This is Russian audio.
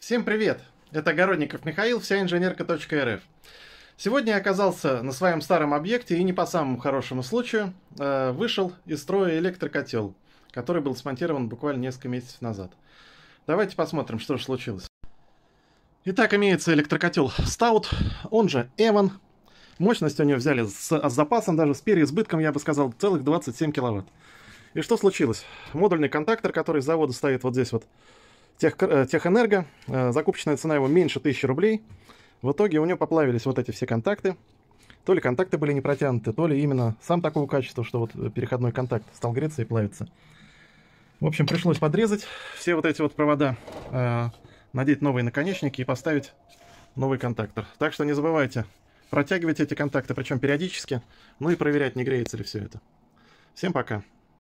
Всем привет! Это Огородников Михаил, вся инженерка.рф. Сегодня я оказался на своем старом объекте и не по самому хорошему случаю э, вышел из строя электрокотел, который был смонтирован буквально несколько месяцев назад. Давайте посмотрим, что же случилось. Итак, имеется электрокотел Stout, он же Evan. Мощность у него взяли с, с запасом, даже с переизбытком, я бы сказал, целых 27 киловатт. И что случилось? Модульный контактор, который с завода стоит вот здесь вот, тех, э, Техэнерго. Э, закупочная цена его меньше 1000 рублей. В итоге у него поплавились вот эти все контакты. То ли контакты были не протянуты, то ли именно сам такого качества, что вот переходной контакт стал греться и плавиться. В общем, пришлось подрезать все вот эти вот провода, э, надеть новые наконечники и поставить новый контактор. Так что не забывайте протягивать эти контакты, причем периодически, ну и проверять, не греется ли все это. Всем пока!